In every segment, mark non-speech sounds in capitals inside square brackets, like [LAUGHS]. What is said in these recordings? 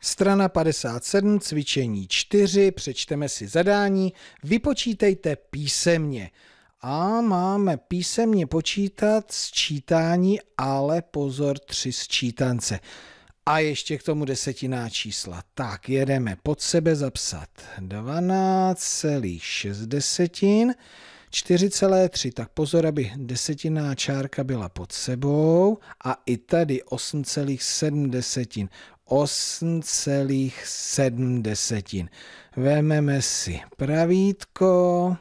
Strana 57, cvičení 4, přečteme si zadání, vypočítejte písemně. A máme písemně počítat sčítání, ale pozor, tři sčítance. A ještě k tomu desetiná čísla. Tak, jedeme pod sebe zapsat 12,6 desetin, 4,3, tak pozor, aby desetinná čárka byla pod sebou a i tady 8,7 desetin. 8,7 desetin. Vememe si pravítko,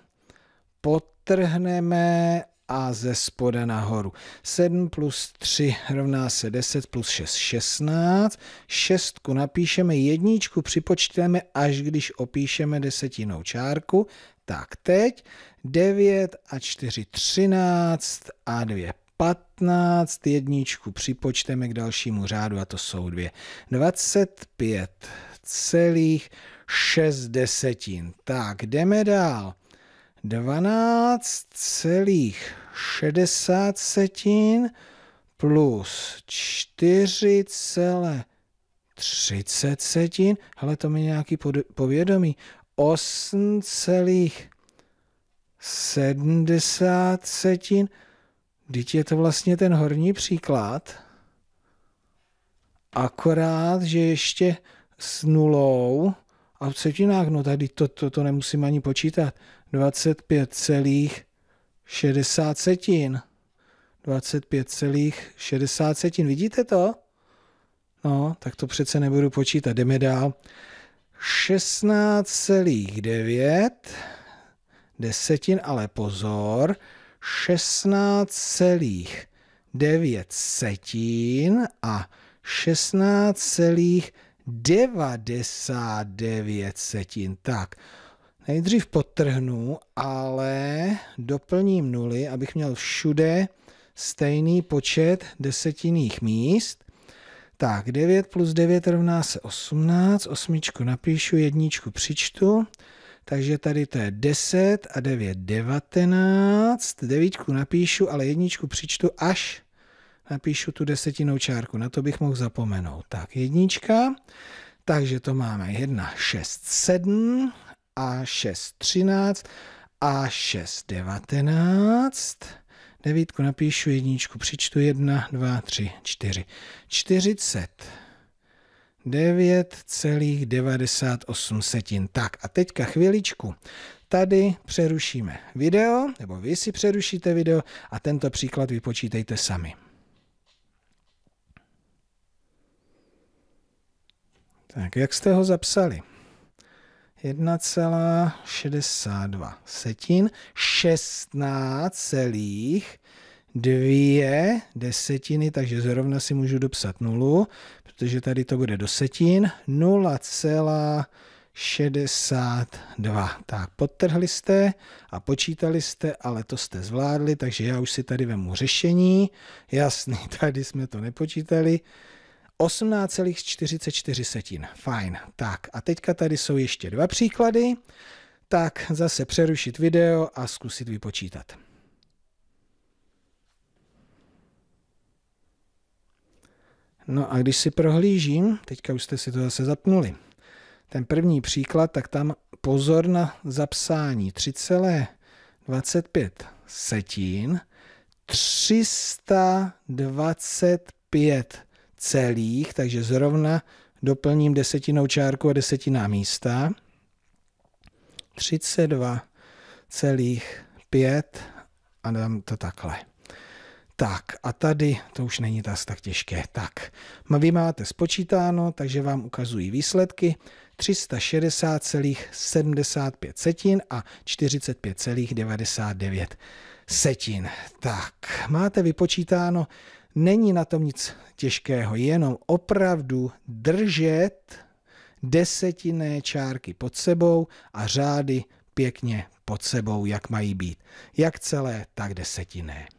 potrhneme a ze spoda nahoru. 7 plus 3 rovná se 10 plus 6, 16. Šestku napíšeme, jedničku připočteme, až když opíšeme desetinou čárku. Tak teď 9 a 4, 13 a 2, 15 jedničku připočteme k dalšímu řádu a to jsou dvě. 25 celých 6 desetin. Tak, jdeme dál. 12 celých 60 setin plus 4 celé 30 setin, ale to mi nějaký povědomí, 8 celých 70 setin Vždyť je to vlastně ten horní příklad, akorát, že ještě s nulou a v třetinách, no tady to, to, to nemusím ani počítat, 25,60 setin. 25,60 setin. Vidíte to? No, tak to přece nebudu počítat. Jdeme dál. 16,9 desetin, ale pozor, 16,9 setin a 16,99 setin. Tak, nejdřív potrhnu, ale doplním nuly, abych měl všude stejný počet desetinných míst. Tak, 9 plus 9 rovná se 18, osmičku napíšu, jedničku přičtu, takže tady to je 10 a 9, 19. Devítku napíšu, ale jedničku přičtu až napíšu tu desetinou čárku. Na to bych mohl zapomenout. Tak, jednička. Takže to máme 1, 6, 7 a 6, 13 a 6, 19. Devítku napíšu, jedničku přičtu 1, 2, 3, 4, 40. 9,98. Tak a teďka chviličku. Tady přerušíme video, nebo vy si přerušíte video a tento příklad vypočítejte sami. Tak, jak jste ho zapsali? 1,62 setin, 16 celých dvě desetiny, takže zrovna si můžu dopsat nulu, protože tady to bude do setin, 0,62. Tak, podtrhli jste a počítali jste, ale to jste zvládli, takže já už si tady vemu řešení. Jasný, [LAUGHS] tady jsme to nepočítali. 18,44 setin. Fajn. Tak a teďka tady jsou ještě dva příklady. Tak zase přerušit video a zkusit vypočítat. No a když si prohlížím, teďka už jste si to zase zapnuli, ten první příklad, tak tam pozor na zapsání 3,25 setin 325 celých, takže zrovna doplním desetinou čárku a desetiná místa. 32,5 a dám to takhle. Tak a tady to už není tak tak těžké. Tak, vy máte spočítáno, takže vám ukazují výsledky 360,75 setin a 45,99 setin. Tak, máte vypočítáno, není na tom nic těžkého, jenom opravdu držet desetinné čárky pod sebou a řády pěkně pod sebou, jak mají být. Jak celé, tak desetinné.